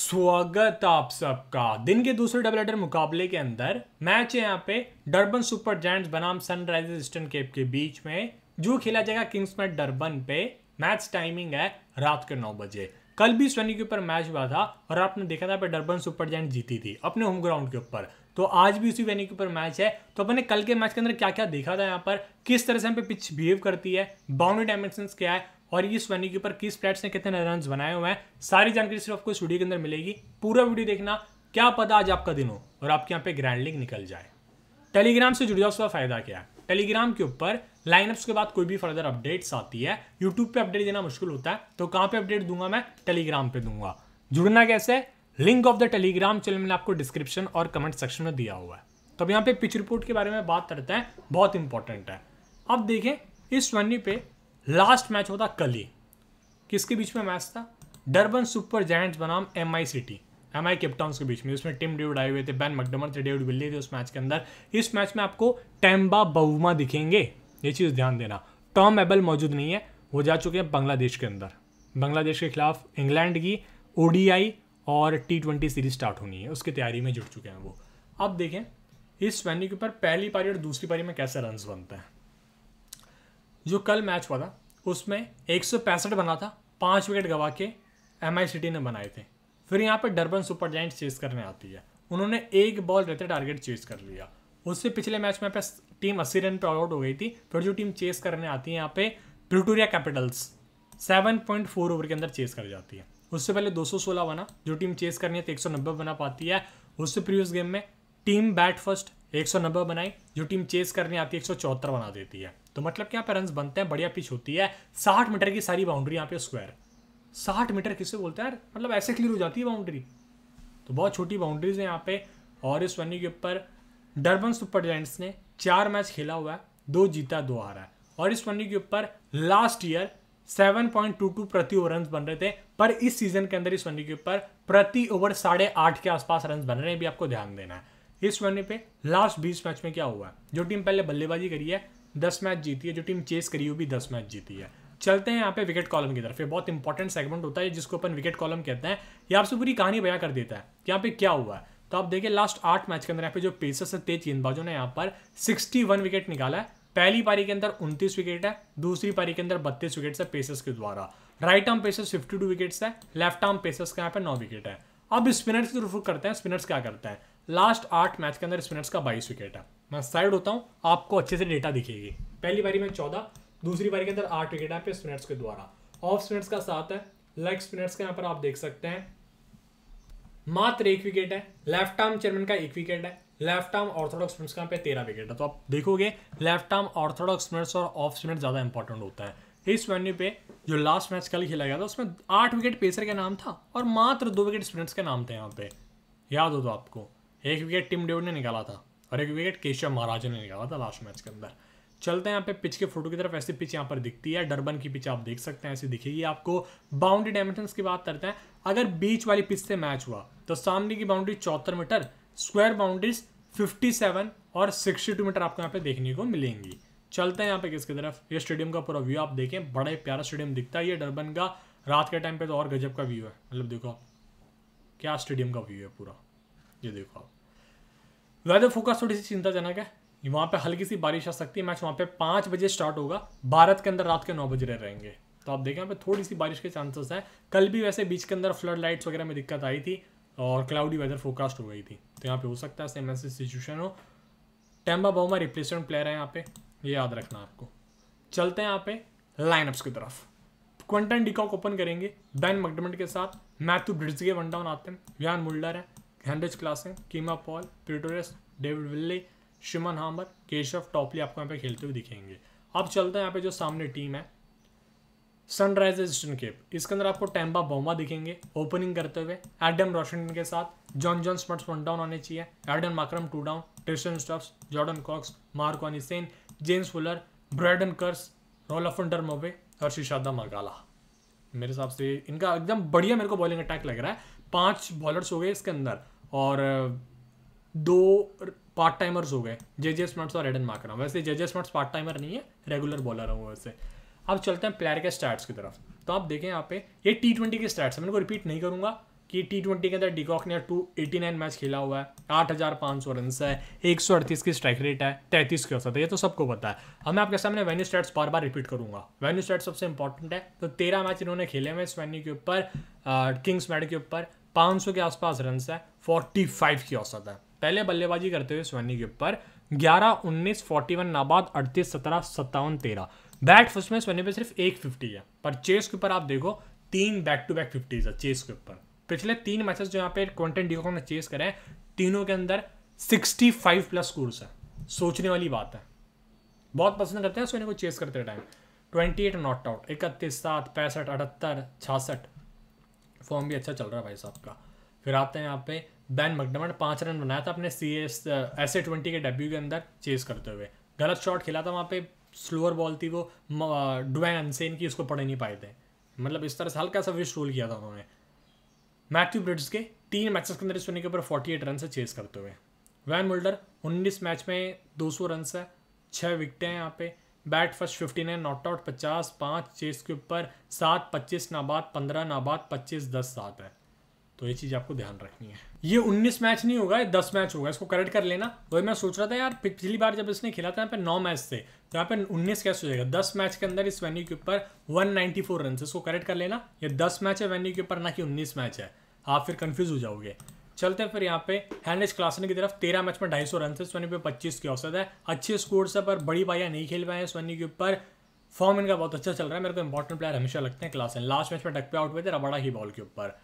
स्वागत आप सबका दिन के दूसरे डबल एडर मुकाबले के अंदर मैच है यहाँ पे डर्बन सुपर जायंट्स बनाम सनराइजर्स ईस्टर्न केप के बीच में जो खेला जाएगा किंग्स मैच डर्बन पे मैच टाइमिंग है रात के नौ बजे कल भी सोनी के ऊपर मैच हुआ था और आपने देखा था पे डर्बन सुपर जैंट जीती थी अपने होम ग्राउंड के ऊपर तो आज भी उसी वेन्यू के ऊपर मैच है तो अपने कल के मैच के अंदर क्या क्या देखा था यहाँ पर किस तरह से यहाँ पे पिच बिहेव करती है बाउंड्री डायमेंशन क्या है और इस वेन्यू के ऊपर किस प्लेट्स ने कितने रन बनाए हुए हैं सारी जानकारी सिर्फ आपको इस वीडियो के अंदर मिलेगी पूरा वीडियो देखना क्या पता आज आपका दिन हो और आपके यहाँ पे ग्रैंड लिंग निकल जाए टेलीग्राम से जुड़िया उसका फायदा क्या है टेलीग्राम के ऊपर लाइनअप्स के बाद कोई भी फर्दर अपडेट्स आती है यूट्यूब पे अपडेट देना मुश्किल होता है तो कहाँ पे अपडेट दूंगा मैं टेलीग्राम पे दूंगा जुड़ना कैसे link of the Telegram channel मैंने आपको डिस्क्रिप्शन और कमेंट सेक्शन में दिया हुआ है तो अब यहाँ पे पिच रिपोर्ट के बारे में बात करते हैं बहुत इंपॉर्टेंट है अब देखें इस वन्य पे लास्ट मैच होता कल ही किसके बीच में मैच था डरबन सुपर जैंट बनाम M I city M I Cape Town के बीच में जिसमें टिम डेविड आए हुए थे बैन मकडमर थे डेविड बिल्ली थे उस मैच के अंदर इस मैच में आपको टैम्बा बहुमा दिखेंगे ये चीज़ ध्यान देना टॉम एबल मौजूद नहीं है वो जा चुके हैं बांग्लादेश के अंदर बांग्लादेश के खिलाफ इंग्लैंड की ओडीआई और टी ट्वेंटी सीरीज स्टार्ट होनी है उसकी तैयारी में जुट चुके हैं वो अब देखें इस वेन्यू के ऊपर पहली पारी और दूसरी पारी में कैसे रन बनते हैं जो कल मैच हुआ था उसमें एक बना था पाँच विकेट गवा के एम सिटी ने बनाए थे फिर यहाँ पर डरबन सुपर जैंट चेस करने आती है उन्होंने एक बॉल रहते टारगेट चेस कर लिया उससे पिछले मैच में पे टीम अस्सी रन पर आउट हो गई थी फिर जो टीम चेस करने आती है यहाँ पे Pretoria Capitals seven point four over के अंदर चेस कर जाती है उससे पहले 216 बना जो टीम चेस करनी है तो एक बना पाती है उससे प्रीवियस गेम में टीम बैट फर्स्ट एक सौ नब्बे बनाई जो टीम चेस करने आती है एक सौ चौहत्तर बना देती है तो मतलब क्या यहाँ पे रन बनते हैं बढ़िया पिच होती है साठ मीटर की सारी बाउंड्री यहाँ पे स्क्वायर साठ मीटर किसे बोलते हैं यार मतलब ऐसे क्लियर हो जाती है बाउंड्री तो बहुत छोटी बाउंड्रीज है यहाँ पे और इस वेन्यू के ऊपर डरबन सुपर जैंट्स ने चार मैच खेला हुआ है दो जीता दो हारा है और इस वेन्यू के ऊपर लास्ट ईयर 7.22 प्रति ओवर रन बन रहे थे पर इस सीजन के अंदर इस वनडे के ऊपर प्रति ओवर साढ़े आठ के आसपास रन बन रहे हैं भी आपको ध्यान देना है इस वनडे पे लास्ट बीस मैच में क्या हुआ है जो टीम पहले बल्लेबाजी करी है दस मैच जीती है जो टीम चेस करी हुई भी दस मैच जीती है चलते हैं यहाँ पे विकेट कॉलम की तरफ ये बहुत इंपॉर्टेंट सेगमेंट होता है जिसको अपन विकेट कॉलम कहते हैं ये आपसे पूरी कहानी बयां कर देता है कि यहाँ पे क्या हुआ है तो आप देखिए लास्ट आठ मैच के अंदर यहाँ पे जो पेसर्स है तेज गेंदबाजों ने यहाँ पर सिक्सटी वन विकेट निकाला है पहली पारी के अंदर उनतीस विकेट है दूसरी पारी के अंदर बत्तीस विकेट है पेसर्स के द्वारा right arm pacers fifty two wickets है लेफ्ट आर्म पेसर्स का यहाँ पे नौ विकेट है अब स्पिनर्स की रुख करते हैं स्पिनर्स क्या करते हैं लास्ट आठ मैच के अंदर स्पिनर्स का बाईस विकेट है मैं साइड होता हूँ आपको अच्छे से डेटा दिखेगी पहली बारी में चौदह दूसरी बारी के अंदर आठ विकेट है पे स्पिनर्स के द्वारा ऑफ स्पिनर्स का सात है लेग स्पिनर्स का यहाँ पर आप देख सकते हैं मात्र एक विकेट है लेफ्ट आर्म चेयरमैन का एक विकेट है लेफ्ट आर्म ऑर्थोडॉक्स स्पिनर्स का यहाँ पे तेरह विकेट है तो आप देखोगे लेफ्ट आर्म ऑर्थोडॉक्स स्पिनर्स और ऑफ स्पिनर्स ज़्यादा इंपॉर्टेंट होता है इस वेन्यू पे जो लास्ट मैच कल खेला गया था उसमें आठ विकेट पेसर का नाम था और मात्र दो विकेट स्पिनर्स के नाम थे यहाँ पे याद हो तो आपको एक विकेट टिम डेविड ने निकाला था और एक विकेट केशव महाराजा ने निकाला था लास्ट मैच के अंदर चलते हैं यहाँ पे पिच के फोटो की तरफ ऐसी पिच यहाँ पर दिखती है डरबन की पिच आप देख सकते हैं ऐसी दिखेगी आपको बाउंड्री डायमेंशन की बात करते हैं अगर बीच वाली पिच से मैच हुआ तो सामने की बाउंड्री चौहत्तर मीटर स्क्वायर बाउंड्रीज सेवन और टू मीटर आपको यहाँ पे देखने को मिलेंगी चलते हैं यहाँ पे किसकी तरफ ये स्टेडियम का पूरा व्यू आप देखें बड़ा ही प्यारा स्टेडियम दिखता है ये डरबन का रात के टाइम पे तो और गजब का व्यू है मतलब देखो क्या स्टेडियम का व्यू है पूरा ये देखो आप वेदर फोकस थोड़ी सी चिंताजनक है वहाँ पे हल्की सी बारिश आ सकती है मैच वहाँ पे पाँच बजे स्टार्ट होगा भारत के अंदर रात के नौ बजे रह रहेंगे तो आप देखें यहाँ पे थोड़ी सी बारिश के चांसेस हैं कल भी वैसे बीच के अंदर फ्लड लाइट्स वगैरह में दिक्कत आई थी और क्लाउडी वेदर फोकास्ट हो गई थी तो यहाँ पे हो सकता है सेम ऐसी सिचुएशन हो टेम्बा बहुमा रिप्लेसमेंट प्लेयर है यहाँ पे ये याद रखना आपको चलते हैं यहाँ पे लाइनअप्स की तरफ क्वेंटन डिकॉक ओपन करेंगे बैन मकडमेंट के साथ मैथ्यू ब्रिड्स के वन डाउन आते हैं व्यान मुल्डर है Heinrich Klaasen Keemo Paul Pretorius David Willey Simon Harmer Keshav Topley आपको यहाँ पे खेलते हुए दिखेंगे अब चलते हैं यहाँ पे जो सामने टीम है सनराइजर्स ईस्टर्न केप इसके अंदर आपको टैम्बा बोमा दिखेंगे ओपनिंग करते हुए एडम रोशन के साथ John John Smuts one down होने चाहिए Aiden Markram two down Tristan Stubbs Jordan Cox Marco Jansen James Fuller Brydon Carse Roel Roelof van der Merwe और शिशादा मगाला मेरे हिसाब से इनका एकदम बढ़िया मेरे को बॉलिंग अटैक लग रहा है पांच बॉलर्स हो गए इसके अंदर और दो पार्ट टाइमर्स हो गए जे जे स्मर्ट्स और एडन मार्कर वैसे J J Smuts part timer नहीं है रेगुलर बॉलर हूँ वैसे अब चलते हैं प्लेयर के स्टैट्स की तरफ तो आप देखें यहाँ पे ये टी ट्वेंटी के स्टैट्स है मैंने को रिपीट नहीं करूँगा कि टी ट्वेंटी के अंदर डिकॉक ने टू एटी नाइन मैच खेला हुआ है आठ हज़ार पाँच सौ रन है एक सौ अड़तीस की स्ट्राइक रेट है तैंतीस की औसत है ये तो सबको पता है अब मैं आपके सामने वेन्यू स्टैट्स बार बार रिपीट करूंगा वेन्यू स्टैट्स सबसे इंपॉर्टेंट है तो तेरह मैच इन्होंने खेले हुए इस वेन्यू के ऊपर किंग्स मैड के ऊपर 500 के आसपास रन है 45 की औसत है पहले बल्लेबाजी करते हुए स्वर्णी के ऊपर 11 19 41 नाबाद 38 17 सत्तावन तेरह बैट फर्स्ट में स्वर्णी पे सिर्फ एक फिफ्टी है पर चेस के ऊपर आप देखो तीन बैक टू बैक फिफ्टीज है चेस के ऊपर पिछले तीन मैचेस जो यहाँ पे क्वेंटन डी ने चेस करे तीनों के अंदर 65 प्लस स्कोर्स है सोचने वाली बात है बहुत पसंद करते हैं स्वर्णी को चेस करते time twenty eight not out इकतीस सात पैंसठ अठहत्तर छियासठ फॉर्म भी अच्छा चल रहा है भाई साहब का फिर आते हैं यहाँ पे बैन ने पाँच रन बनाया था अपने C S S A twenty के डेब्यू के अंदर चेस करते हुए गलत शॉट खेला था वहाँ पे स्लोअर बॉल थी वो डुवैन अनसेन uh, की उसको पढ़े नहीं पाए थे मतलब इस तरह से हल्का सा विश रोल किया था उन्होंने मैथ्यू ब्रिड्स के तीन मैचेस के अंदर इस के ऊपर फोर्टी एट रन से चेस करते हुए वैन मुल्डर उन्नीस मैच में दो सौ रन है छः विकटें हैं यहाँ पे bat first fifty nine not out पचास पाँच चेस के ऊपर सात पच्चीस नाबाद पंद्रह नाबाद पच्चीस दस सात है तो ये चीज़ आपको ध्यान रखनी है ये 19 मैच नहीं होगा ये 10 मैच होगा इसको करेक्ट कर लेना वही मैं सोच रहा था यार पिछली बार जब इसने खेला था यहाँ पे नौ मैच थे तो यहाँ पे 19 कैसे हो जाएगा 10 मैच के अंदर इस वेन्यू के ऊपर 194 नाइन्टी इसको करेक्ट कर लेना ये 10 मैच है वेन्यू के ऊपर ना कि 19 मैच है आप फिर कन्फ्यूज़ हो जाओगे चलते हैं फिर यहाँ पे हैंडलेस क्लासन की तरफ तेरह मैच में ढाई सौ रन थे सोनी पे पच्चीस की औसत है अच्छे स्कोर से पर बड़ी पाया नहीं खेल पाए हैं सोनी के ऊपर फॉर्म इनका बहुत अच्छा चल रहा है मेरे को इंपॉर्टेंट प्लेयर हमेशा लगते हैं क्लासन लास्ट मैच में डक पे आउट हुए थे रबाड़ा ही बॉल के ऊपर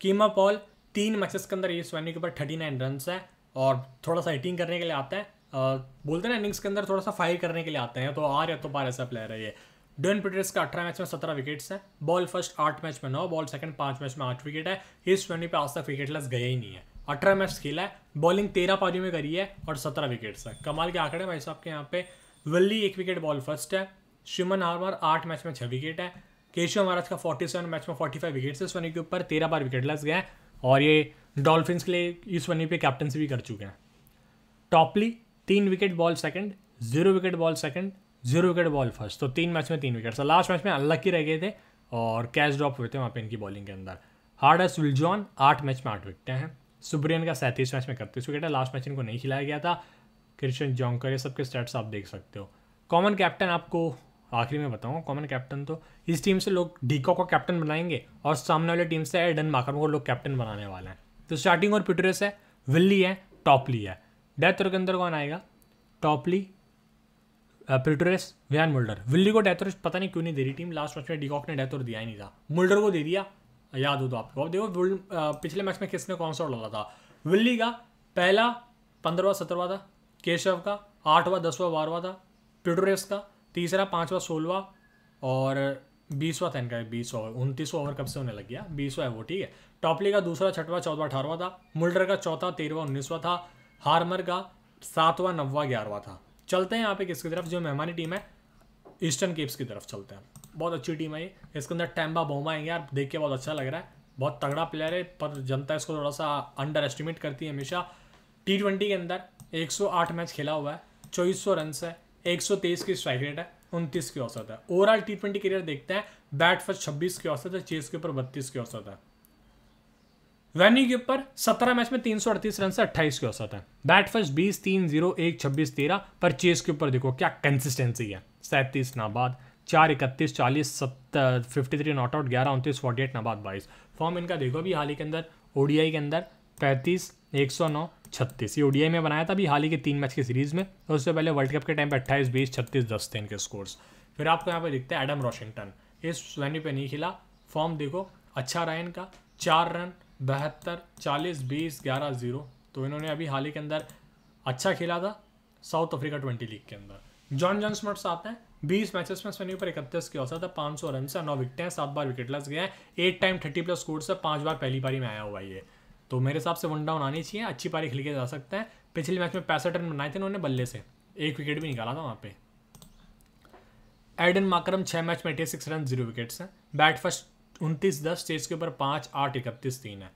कीमा पॉल तीन मैचेस के अंदर ये सोनी के ऊपर थर्टी नाइन रन है और थोड़ा सा हिटिंग करने के लिए आता है बोलते हैं ना इनिंग्स के अंदर थोड़ा सा फायर करने के लिए आते हैं तो आ या तो पार ऐसा प्लेयर है ये डन पीटर्स का अठारह मैच में सत्रह विकेट्स हैं बॉल फर्स्ट आठ मैच में नौ बॉल सेकंड पांच मैच में आठ विकेट है इस श्रेणी पर आज तक विकेटलेस गया ही नहीं है अठारह मैच खेला है बॉलिंग तेरह पारियों में करी है और सत्रह विकेट्स हैं कमाल के आंकड़े भाई साहब के यहाँ पे वल्ली एक विकेट बॉल फर्स्ट है शिमन हारमर आठ मैच में छः विकेट है केशव महाराज का फोर्टी सेवन मैच में फोर्टी फाइव विकेट्स है वनी के ऊपर तेरह बार विकेटलेस गए हैं और ये डॉल्फिन्स के लिए इस वनी पे कैप्टनसी भी कर चुके हैं टॉपली तीन wicket ball second zero wicket ball second zero wicket ball first तो तीन मैच में तीन विकेट और लास्ट मैच में अनलक्की रह गए थे और कैच ड्रॉप हुए थे वहाँ पे इनकी बॉलिंग के अंदर हार्डस विलजॉन आठ मैच में आठ विकटें हैं सुब्रियन का सैंतीस मैच में इकतीस विकेट है लास्ट मैच इनको नहीं खिलाया गया था क्रिश्चन जोंकर ये सबके स्टेट्स आप देख सकते हो कॉमन कैप्टन आपको आखिरी में बताऊँगा कॉमन कैप्टन तो इस टीम से लोग डीको को कैप्टन बनाएंगे और सामने वाली टीम से एडन माकर को लोग कैप्टन बनाने वाले हैं तो स्टार्टिंग और पिटरेस है विल्ली है टॉपली है डेथ और के अंदर कौन आएगा Topley Pretorius van Mulder Willey को डेथ और पता नहीं क्यों नहीं दे रही टीम लास्ट मैच में डिकॉक ने डेथ और दिया ही नहीं था मुल्डर को दे दिया uh, याद हो तो आपको अब देखो uh, पिछले मैच में किसने कौन सा डाला था विल्ली का पहला पंद्रहवा सत्रहवा था केशव का आठवा दसवा बारहवा था प्रिटोरेस का तीसरा पाँचवा सोलवा और बीसवा था इनका बीस ओवर उनतीस ओवर कब से होने लग गया बीसवा है वो ठीक है टॉपली का दूसरा छठवा चौथा अठारवा था मुल्डर का चौथा तेरहवा उन्नीसवा था हारमर का सातवा नब्बा ग्यारहवा था चलते हैं यहाँ पे किसकी तरफ जो मेहमानी टीम है ईस्टर्न केप्स की तरफ चलते हैं बहुत अच्छी टीम है ये इसके अंदर टैम्बा बोमा है यार देख के बहुत अच्छा लग रहा है बहुत तगड़ा प्लेयर है पर जनता इसको थोड़ा सा अंडर एस्टिमेट करती है हमेशा टी ट्वेंटी के अंदर आठ मैच खेला हुआ है चौबीस सौ रन है तेईस की स्ट्राइक रेट है उनतीस की औसत है ओवरऑल टी ट्वेंटी करियर देखते हैं बैट फर्स्ट छब्बीस की औसत है चेस के ऊपर बत्तीस की औसत है वेन्यू के ऊपर सत्रह मैच में तीन सौ अड़तीस रन से अट्ठाईस के औसत है बैट फर्स्ट बीस तीन जीरो एक छब्बीस तेरह पर चेस के ऊपर देखो क्या कंसिस्टेंसी है सैंतीस नाबाद चार इकतीस चालीस सत्तर फिफ्टी थ्री नॉट आउट ग्यारह उनतीस फोर्टी एट नाबाद बाईस फॉर्म इनका देखो अभी हाल ही के अंदर ओडीआई के अंदर पैंतीस एक सौ नौ छत्तीस ये ओडीआई में बनाया था अभी हाल ही के तीन मैच की सीरीज में और उससे पहले वर्ल्ड कप के टाइम पर अट्ठाईस बीस छत्तीस दस थे इनके स्कोर्स फिर आपको यहाँ पर देखते हैं एडम वॉशिंगटन इस वेन्यू पर नहीं खिला फॉर्म देखो अच्छा रहा इनका चार रन बहत्तर चालीस बीस ग्यारह ज़ीरो तो इन्होंने अभी हाल ही के अंदर अच्छा खेला था साउथ अफ्रीका ट्वेंटी लीग के अंदर जॉन जॉन स्मर्ट्स आते हैं बीस मैचेस में स्वनी पर इकतीस की औसत है पाँच सौ रन से नौ विकटें हैं सात बार विकेट लस गए हैं eight time thirty plus score से पाँच बार पहली पारी में आया हुआ ये तो मेरे हिसाब से वन डाउन आनी चाहिए अच्छी पारी खेल के जा सकते हैं पिछले मैच में पैंसठ रन बनाए थे इन्होंने बल्ले से एक विकेट भी निकाला था वहाँ पर एडन माकरम छः मैच में eighty six run zero wickets हैं बैट फर्स्ट उनतीस दस स्टेज के ऊपर पाँच आठ इकतीस तीन है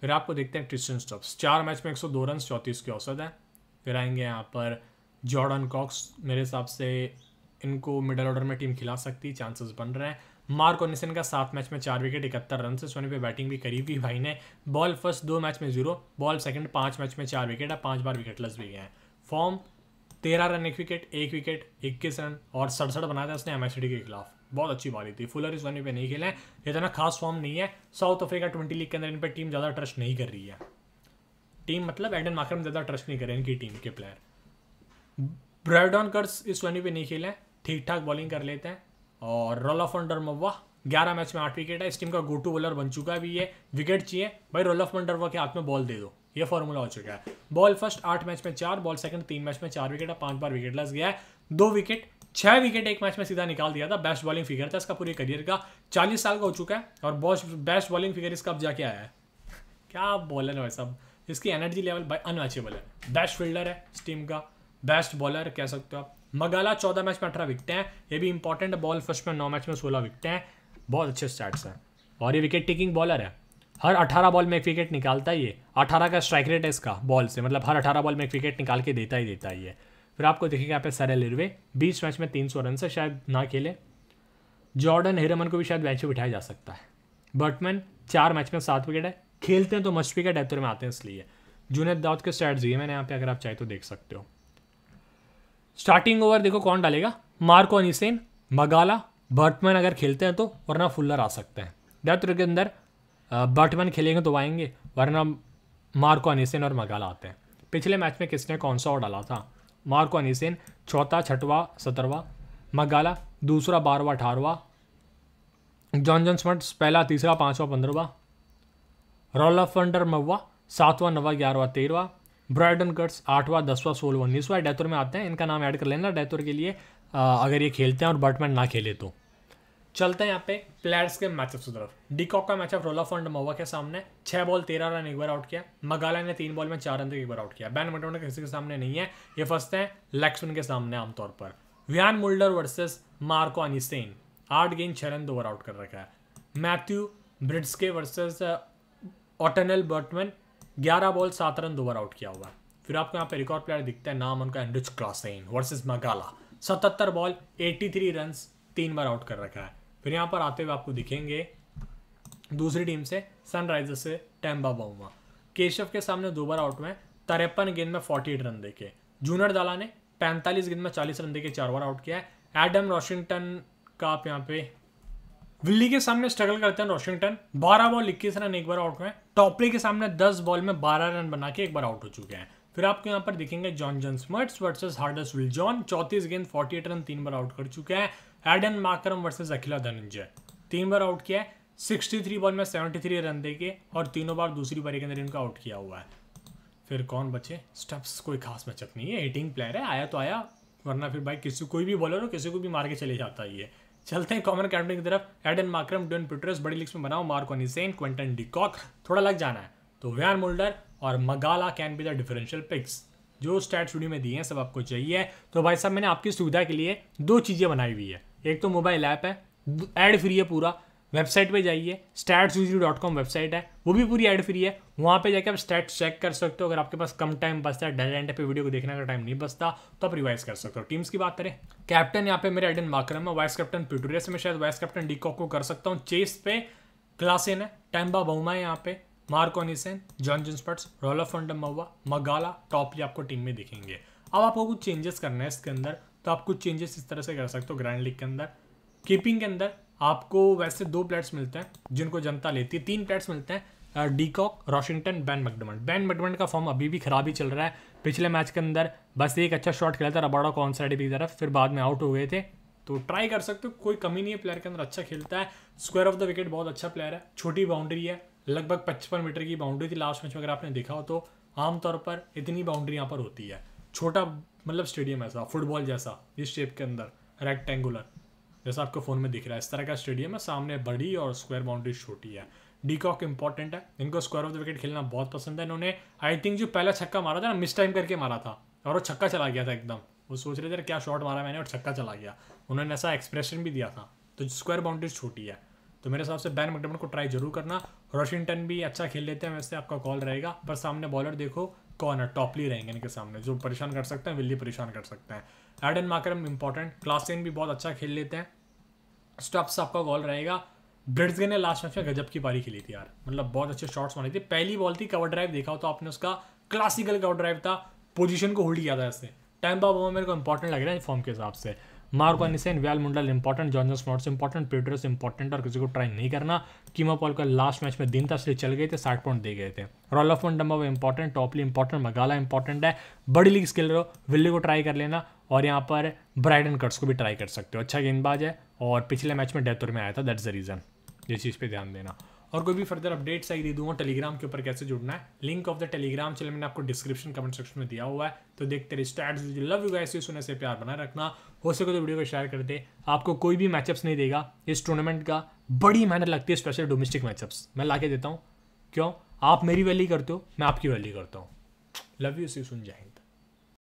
फिर आपको देखते हैं क्रिस्टन स्टॉप्स चार मैच में एक सौ दो रन चौंतीस की औसत है फिर आएंगे यहाँ पर जॉर्डन कॉक्स मेरे हिसाब से इनको मिडल ऑर्डर में टीम खिला सकती है चांसेस बन रहे हैं मार्क ओनिसन का सात मैच में चार विकेट इकहत्तर रन से सोने पे बैटिंग भी करी हुई भाई ने बॉल फर्स्ट दो मैच में जीरो बॉल सेकंड पाँच मैच में चार विकेट है पाँच बार विकेट लस भी गए हैं फॉर्म तेरह रन एक विकेट एक विकेट इक्कीस रन और सड़सठ बनाया था उसने एम के खिलाफ बहुत अच्छी मारी थी फुलर इस वन पे नहीं खेले हैं इतना खास फॉर्म नहीं है साउथ अफ्रीका ट्वेंटी लीग के अंदर इन पर टीम ज़्यादा ट्रस्ट नहीं कर रही है टीम मतलब एडन माकर ज़्यादा ट्रस्ट नहीं कर रहे इनकी टीम के प्लेयर ब्राइडॉन कर्स इस वन पे नहीं खेले हैं ठीक ठाक बॉलिंग कर लेते हैं और रोल ऑफ अंडर मवा ग्यारह मैच में आठ विकेट है इस टीम का गो टू बॉलर बन चुका है भी ये विकेट चाहिए भाई रोल ऑफ अंडर मंडरवा के हाथ में बॉल दे दो ये फॉर्मूला हो चुका है बॉल फर्स्ट आठ मैच में चार बॉल सेकंड तीन मैच में चार विकेट है पांच बार विकेट लस गया है दो विकेट छः विकेट एक मैच में सीधा निकाल दिया था बेस्ट बॉलिंग फिगर था इसका पूरे करियर का चालीस साल का हो चुका है और बॉस्ट बेस्ट बॉलिंग फिगर इसका अब जाके आया है क्या बॉलर है सब इसकी एनर्जी लेवल अनअचीबल है बेस्ट फील्डर है इस टीम का बेस्ट बॉलर कह सकते हो आप मगाला चौदह मैच में अठारह विकटें हैं ये भी इंपॉर्टेंट बॉल फर्स्ट में नौ मैच में सोलह विकटें हैं बहुत अच्छे स्टैट्स हैं और ये विकेट टेकिंग बॉलर है हर अठारह बॉल में एक विकेट निकालता ही है अठारह का स्ट्राइक रेट है इसका बॉल से मतलब हर अठारह बॉल में एक विकेट निकाल के देता ही देता ही है फिर आपको दिखेगा यहाँ पे सरल लिरवे बीस मैच में तीन सौ रन से शायद ना खेले जॉर्डन हेरमन को भी शायद मैच में बिठाया जा सकता है बर्टमैन चार मैच में सात विकेट है खेलते हैं तो मस्ट विकेट डेथर में आते हैं इसलिए जुनेद दाउद के स्टैट्स ये मैंने यहाँ पे अगर आप चाहे तो देख सकते हो स्टार्टिंग ओवर देखो कौन डालेगा मार्को अनिसेन मगाला बर्टमैन अगर खेलते हैं तो वरना फुल्लर आ सकते हैं डेथ के अंदर बर्टमैन खेलेंगे तो आएंगे वरना मार्को अनिसेन और मगाला आते हैं पिछले मैच में किसने कौन सा और डाला था मार्को अनिसेन चौथा छठवा सत्रवा मगाला दूसरा बारवा अठारवा जॉन जॉन स्मट्स पहला तीसरा पाँचवा पंद्रहवा रॉल फंडर मवा सातवा नवा ग्यारहवा तेरहवा ब्राइडन कट्स आठवां दसवा सोलवा उन्नीसवा डेथोर में आते हैं इनका नाम ऐड कर लेना डेथोर के लिए आ, अगर ये खेलते हैं और बटमैन ना खेले तो चलते हैं यहाँ पे प्लेयर्स के मैचअप की तरफ डीकॉक का मैचअप रोला ऑफ फंड मोवा के सामने छह बॉल तेरह रन एक बार आउट किया मगाला ने तीन बॉल में चार रन तक एक बार आउट किया बैन मटोन किसी के सामने नहीं है ये फंसते हैं लेक्समन के सामने आमतौर पर Wiaan Mulder versus Marco Jansen आठ गेंद छह रन दो ओवर आउट कर रखा है मैथ्यू ब्रिट्सके वर्सेज ऑटनल बर्टमैन ग्यारह बॉल सात रन दो ओवर आउट किया हुआ है फिर आपको यहाँ पे रिकॉर्ड प्लेयर दिखता है नाम उनका एंड्रिच क्लासेन वर्सेज मगाला सतहत्तर बॉल एट्टी थ्री रन तीन बार आउट कर रखा है फिर यहाँ पर आते हुए आपको दिखेंगे दूसरी टीम से सनराइजर्स से टैम्बा बाउमा केशव के सामने दो बार आउट में तिरपन गेंद में फोर्टी एट रन देखे जूनर दाला ने पैंतालीस गेंद में चालीस रन देखे चार बार आउट किया है एडम वॉशिंगटन का आप यहाँ पे विल्ली के सामने स्ट्रगल करते हैं वॉशिंगटन बारह बॉल इक्कीस रन एक बार आउट हुए टॉपरी के सामने दस बॉल में बारह रन बना के एक बार आउट हो चुके हैं फिर आपको यहाँ पर दिखेंगे John John Smuts versus Hardus Viljoen चौतीस गेंद फोर्टी रन तीन बार आउट कर चुका है Aiden Markram versus Akila Dhananjaya तीन बार आउट किया है 63 बॉल में 73 रन देके और तीनों बार दूसरी बारी के अंदर इनका आउट किया हुआ है फिर कौन बचे स्टप्स कोई खास मचअप नहीं है एटिंग प्लेयर है आया तो आया वरना फिर भाई किसी कोई भी बॉलर हो किसी को भी मार के चले जाता है ये चलते हैं कॉमन कैप्टन की तरफ एडन मार्क्रम ड्वेन पिटरस बड़ी लीग्स में बनाओ मार्कोनी सेन क्वेंटन डिकॉक थोड़ा लग जाना है तो व्यान मोल्डर और Magala can be the differential picks जो स्टैट स्टूडियो में दिए हैं सब आपको चाहिए तो भाई साहब मैंने आपकी सुविधा के लिए दो चीज़ें बनाई हुई है एक तो मोबाइल ऐप है एड फ्री है पूरा वेबसाइट पे जाइए स्टैट्स वेबसाइट है वो भी पूरी ऐड फ्री है वहाँ पे जाके आप स्टैट्स चेक कर सकते हो अगर आपके पास कम टाइम बचता है डेल एंड पे वीडियो को देखने का टाइम नहीं बचता तो आप रिवाइज कर सकते हो टीम्स की बात करें कैप्टन यहाँ पे मेरा एडन माक्रम है वाइस कैप्टन से मैं शायद वाइस कैप्टन डीकॉक को कर सकता हूँ चेस पे क्लासेन है टैम्बा बहुमा है यहाँ पे मार्क निसेन जॉन जिन्सपर्ट्स रोला फंडमवा मगाला टॉप ये आपको टीम में दिखेंगे अब आपको कुछ चेंजेस करना है इसके अंदर तो आप कुछ चेंजेस इस तरह से कर सकते हो ग्रैंड लीग के अंदर कीपिंग के अंदर आपको वैसे दो प्लेयर्स मिलते हैं जिनको जनता लेती है तीन प्लेयर्स मिलते हैं de Kock Rossington Ben McDermott Ben McDermott का फॉर्म अभी भी खराब ही चल रहा है पिछले मैच के अंदर बस एक अच्छा शॉट खेला था रबाड़ा कौन ऑन साइड की तरफ फिर बाद में आउट हो गए थे तो ट्राई कर सकते हो कोई कमी नहीं है प्लेयर के अंदर अच्छा खेलता है स्क्वायर ऑफ द विकेट बहुत अच्छा प्लेयर है छोटी बाउंड्री है लगभग पचपन मीटर की बाउंड्री थी लास्ट मैच में अगर आपने देखा हो तो आमतौर पर इतनी बाउंड्री यहाँ पर होती है छोटा मतलब स्टेडियम ऐसा फुटबॉल जैसा इस शेप के अंदर रेक्टेंगुलर जैसा आपको फ़ोन में दिख रहा है इस तरह का स्टेडियम है सामने बड़ी और स्क्वायर बाउंड्री छोटी है डी कॉक इंपॉर्टेंट है इनको स्क्वायर ऑफ द विकेट खेलना बहुत पसंद है इन्होंने आई थिंक जो पहला छक्का मारा था ना मिस टाइम करके मारा था और वो छक्का चला गया था एकदम वो सोच रहे थे क्या शॉट मारा मैंने और छक्का चला गया उन्होंने ऐसा एक्सप्रेशन भी दिया था तो स्क्वायर बाउंड्री छोटी है तो मेरे हिसाब से बैन मैकडमन को ट्राई जरूर करना रॉशिंगटन भी अच्छा खेल लेते हैं वैसे आपका कॉल रहेगा पर सामने बॉलर देखो कौन है टॉपली रहेंगे इनके सामने जो परेशान कर सकते हैं विल्ली परेशान कर सकते हैं एडन माकरम इंपॉर्टेंट क्लासेन भी बहुत अच्छा खेल लेते हैं स्टप्स आपका कॉल रहेगा ब्रिट्सगे ने लास्ट मैच में गजब की पारी खेली थी यार मतलब बहुत अच्छे शॉट्स मारे थे पहली बॉल थी कवर ड्राइव देखा तो आपने उसका क्लासिकल कवर ड्राइव था पोजीशन को होल्ड किया था इससे टाइम बाबा मेरे को इंपॉर्टेंट लग रहा है फॉर्म के हिसाब से Marco Jansen Wiaan Mulder important Johnson Smuts important Peters important और किसी को ट्राई नहीं करना कीमा पॉल का लास्ट मैच में दिन था इसलिए चल गए थे साठ पॉइंट दे गए थे रॉल ऑफ मंडम्बा important Topley important Magala important है बड़ी लीग स्किल हो विल्ली को ट्राई कर लेना और यहाँ पर ब्राइडन कट्स को भी ट्राई कर सकते हो अच्छा गेंदबाज है और पिछले मैच में डेथ में आया था दैट्स द रीज़न ये चीज़ पर ध्यान देना और कोई भी फर्दर अपडेट्स आई दे दूंगा टेलीग्राम के ऊपर कैसे जुड़ना है link of the Telegram channel मैंने आपको डिस्क्रिप्शन कमेंट सेक्शन में दिया हुआ है तो देखते रहे स्टार्ट लव यू गाइस सुनने से प्यार बनाए रखना हो सके तो वीडियो को शेयर कर दे आपको कोई भी मैचअप्स नहीं देगा इस टूर्नामेंट का बड़ी मेहनत लगती है स्पेशल डोमेस्टिक मैचअप्स मैं ला देता हूँ क्यों आप मेरी वैली करते हो मैं आपकी वैली करता हूँ लव यू सी सुन जाएंगे